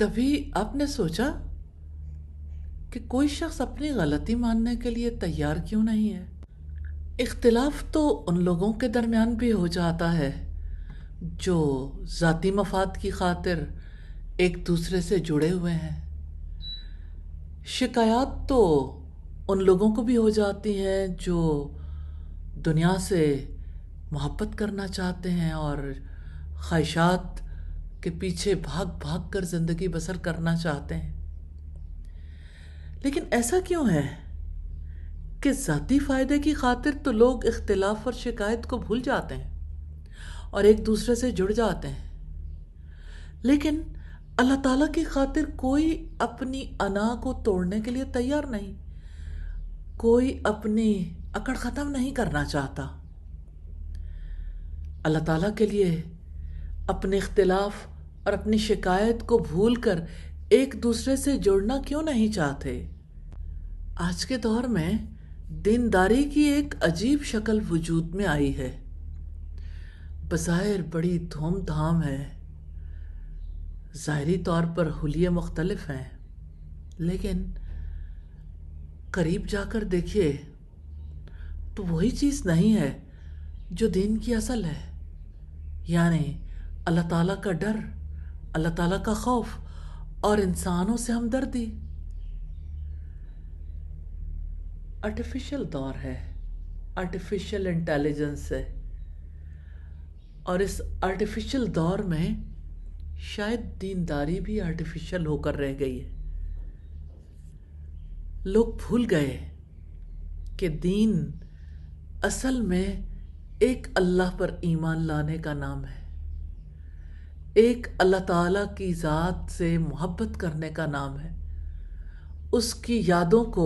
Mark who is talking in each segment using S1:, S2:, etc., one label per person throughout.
S1: कभी आपने सोचा कि कोई शख्स अपनी गलती मानने के लिए तैयार क्यों नहीं है इख्तलाफ तो उन लोगों के दरमियान भी हो जाता है जो ज़ाती मफाद की खातिर एक दूसरे से जुड़े हुए हैं शिकायत तो उन लोगों को भी हो जाती हैं जो दुनिया से मोहब्बत करना चाहते हैं और ख्वाहिशात के पीछे भाग भाग कर जिंदगी बसर करना चाहते हैं लेकिन ऐसा क्यों है कि ज़ाती फ़ायदे की खातिर तो लोग इख्तिलाफ और शिकायत को भूल जाते हैं और एक दूसरे से जुड़ जाते हैं लेकिन अल्लाह ताला की खातिर कोई अपनी अना को तोड़ने के लिए तैयार नहीं कोई अपनी अकड़ ख़त्म नहीं करना चाहता अल्लाह ताला के लिए अपने इख्तलाफ और अपनी शिकायत को भूलकर एक दूसरे से जुड़ना क्यों नहीं चाहते आज के दौर में दीनदारी की एक अजीब शक्ल वजूद में आई है बज़ाहिर बड़ी धूमधाम है ज़ाहरी तौर पर हुलिये मुख्तलफ हैं लेकिन करीब जाकर देखिए तो वही चीज़ नहीं है जो दीन की असल है यानी अल्लाह ताला का डर अल्लाह ताला का खौफ और इंसानों से हमदर्दी आर्टिफिशियल दौर है आर्टिफिशियल इंटेलिजेंस है और इस आर्टिफिशियल दौर में शायद दीनदारी भी आर्टिफिशियल होकर रह गई है लोग भूल गए कि दीन असल में एक अल्लाह पर ईमान लाने का नाम है एक अल्लाह ताला की ज़ात से मोहब्बत करने का नाम है उसकी यादों को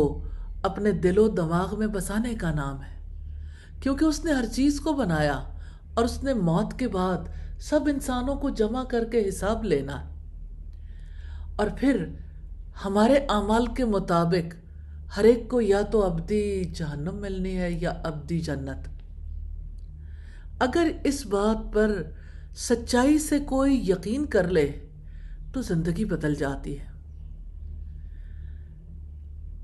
S1: अपने दिलो दिमाग में बसाने का नाम है क्योंकि उसने हर चीज़ को बनाया और उसने मौत के बाद सब इंसानों को जमा करके हिसाब लेना है और फिर हमारे अमाल के मुताबिक हर एक को या तो अबदी जहन्नम मिलनी है या अबदी जन्नत अगर इस बात पर सच्चाई से कोई यकीन कर ले तो ज़िंदगी बदल जाती है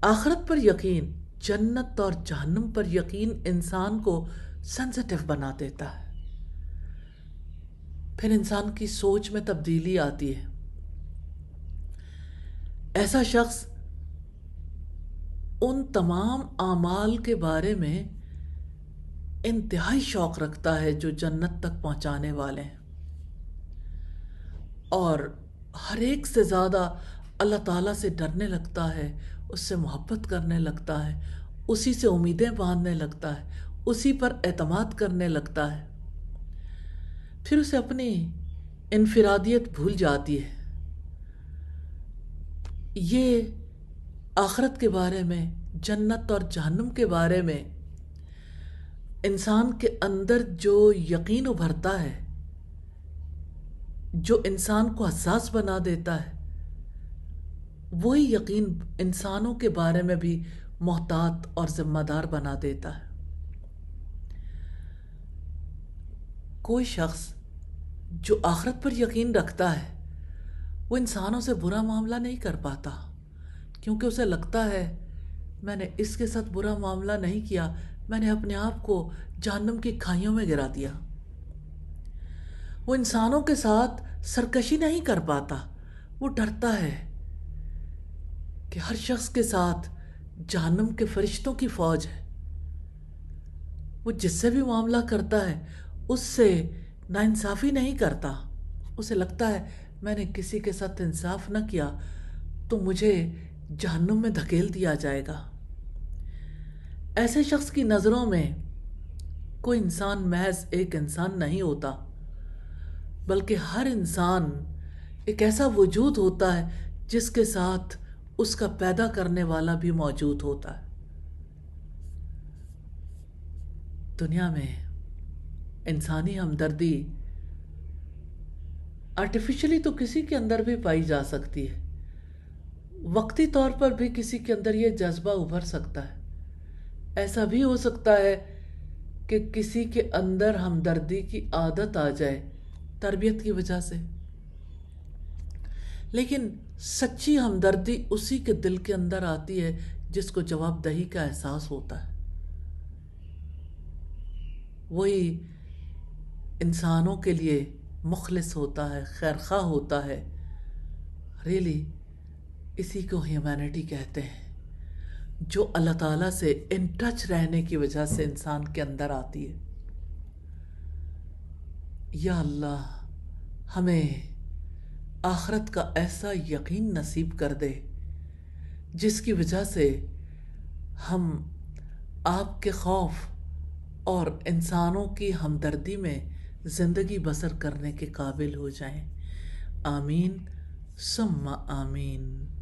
S1: आखरत पर यकीन जन्नत और जहन्नम पर यकीन इंसान को सेंसिटिव बना देता है फिर इंसान की सोच में तब्दीली आती है ऐसा शख्स उन तमाम आमाल के बारे में इंतहाई शौक़ रखता है जो जन्नत तक पहुंचाने वाले हैं और हर एक से ज़्यादा अल्लाह ताला से डरने लगता है उससे मोहब्बत करने लगता है उसी से उम्मीदें बांधने लगता है उसी पर अतमाद करने लगता है फिर उसे अपनी इनफरादियत भूल जाती है ये आखरत के बारे में जन्नत और जहन्नम के बारे में इंसान के अंदर जो यकीन उभरता है जो इंसान को हसास बना देता है वही यकीन इंसानों के बारे में भी मोहतात और जिम्मेदार बना देता है कोई शख्स जो आखरत पर यकीन रखता है वो इंसानों से बुरा मामला नहीं कर पाता क्योंकि उसे लगता है मैंने इसके साथ बुरा मामला नहीं किया मैंने अपने आप को जानम की खाइयों में गिरा दिया वो इंसानों के साथ सरकशी नहीं कर पाता वो डरता है कि हर शख्स के साथ जानम के फरिश्तों की फौज है वो जिससे भी मामला करता है उससे नाइंसाफ़ी नहीं करता उसे लगता है मैंने किसी के साथ इंसाफ न किया तो मुझे जहनुम में धकेल दिया जाएगा ऐसे शख्स की नज़रों में कोई इंसान महज एक इंसान नहीं होता बल्कि हर इंसान एक ऐसा वजूद होता है जिसके साथ उसका पैदा करने वाला भी मौजूद होता है दुनिया में इंसानी हमदर्दी आर्टिफिशियली तो किसी के अंदर भी पाई जा सकती है वक्ती तौर पर भी किसी के अंदर ये जज्बा उभर सकता है ऐसा भी हो सकता है कि किसी के अंदर हमदर्दी की आदत आ जाए तरबियत की वजह से लेकिन सच्ची हमदर्दी उसी के दिल के अंदर आती है जिसको जवाबदही का एहसास होता है वही इंसानों के लिए मुखलिस होता है खैर खा होता है रियली इसी को ह्यूमैनिटी कहते हैं जो अल्लाह ताला से इन टच रहने की वजह से इंसान के अंदर आती है या अल्लाह हमें आखरत का ऐसा यकीन नसीब कर दे जिसकी वजह से हम आपके खौफ और इंसानों की हमदर्दी में ज़िंदगी बसर करने के काबिल हो जाएं। आमीन सम्मा आमीन